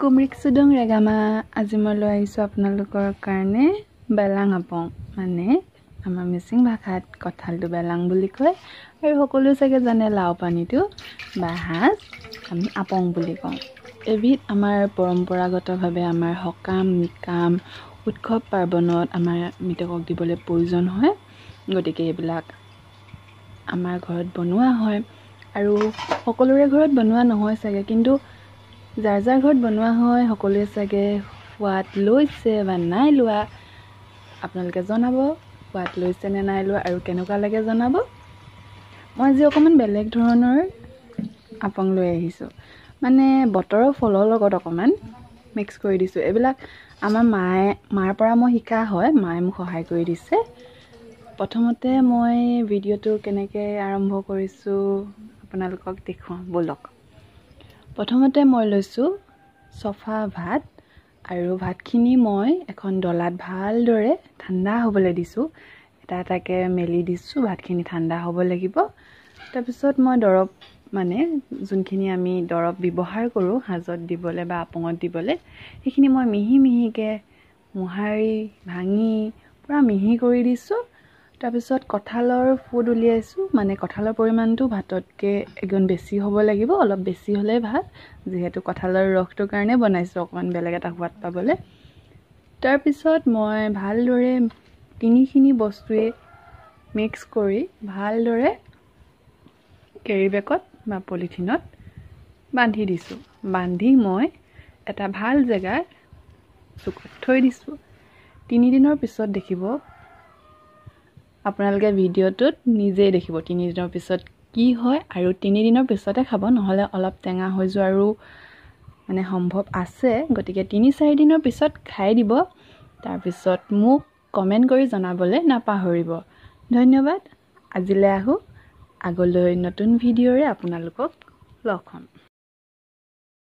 কুমৰিক চুদং ৰেগামা আজি মই লৈ আহিছোঁ আপোনালোকৰ কাৰণে বেলাং আপং মানে আমাৰ মিচিং ভাষাত কঁঠালটো বেলাং বুলি কয় আৰু সকলো চাগে জানে লাও পানীটো বা সাজ আমি আপং বুলি কওঁ এবিধ আমাৰ পৰম্পৰাগতভাৱে আমাৰ সকাম নিকাম উৎসৱ পাৰ্বণত আমাৰ মৃতকক দিবলৈ প্ৰয়োজন হয় গতিকে এইবিলাক আমাৰ ঘৰত বনোৱা হয় আৰু সকলোৰে ঘৰত বনোৱা নহয় চাগে কিন্তু যাৰ যাৰ ঘৰত বনোৱা হয় সকলোৱে চাগে সোৱাদ লৈছে বা নাই লোৱা আপোনালোকে জনাব সোৱাদ লৈছে নে নাই লোৱা আৰু কেনেকুৱা লাগে জনাব মই আজি অকণমান বেলেগ ধৰণৰ আপং লৈ আহিছোঁ মানে বতৰৰ ফলৰ লগত অকণমান মিক্স কৰি দিছোঁ এইবিলাক আমাৰ মায়ে মাৰ পৰা মই শিকা হয় মায়ে মোক সহায় কৰি দিছে প্ৰথমতে মই ভিডিঅ'টো কেনেকৈ আৰম্ভ কৰিছোঁ আপোনালোকক দেখুৱাওঁ ব'লক প্ৰথমতে মই লৈছোঁ চফা ভাত আৰু ভাতখিনি মই এখন ডলাত ভালদৰে ঠাণ্ডা হ'বলৈ দিছোঁ এটা এটাকৈ মেলি দিছোঁ ভাতখিনি ঠাণ্ডা হ'ব লাগিব তাৰপিছত মই দৰৱ মানে যোনখিনি আমি দৰৱ ব্যৱহাৰ কৰোঁ সাজত দিবলৈ বা আপঙত দিবলৈ সেইখিনি মই মিহি মিহিকৈ মোহাৰি ভাঙি পূৰা মিহি কৰি দিছোঁ তাৰপিছত কঁঠালৰ ফুট উলিয়াইছোঁ মানে কঁঠালৰ পৰিমাণটো ভাততকৈ এগুণ বেছি হ'ব লাগিব অলপ বেছি হ'লে ভাল যিহেতু কঁঠালৰ ৰসটোৰ কাৰণে বনাইছোঁ অকণমান বেলেগ এটা সোৱাদ পাবলৈ তাৰপিছত মই ভালদৰে তিনিখিনি বস্তুৱে মিক্স কৰি ভালদৰে কেৰি বেগত বা পলিথিনত বান্ধি দিছোঁ বান্ধি মই এটা ভাল জেগাত চুকত থৈ দিছোঁ তিনিদিনৰ পিছত দেখিব আপোনালোকে ভিডিঅ'টোত নিজেই দেখিব তিনিদিনৰ পিছত কি হয় আৰু তিনিদিনৰ পিছতে খাব নহ'লে অলপ টেঙা হৈ যোৱাৰো মানে সম্ভৱ আছে গতিকে তিনি চাৰিদিনৰ পিছত খাই দিব তাৰপিছত মোক কমেণ্ট কৰি জনাবলৈ নাপাহৰিব ধন্যবাদ আজিলৈ আহোঁ আগলৈ নতুন ভিডিঅ'ৰে আপোনালোকক লগ হ'ম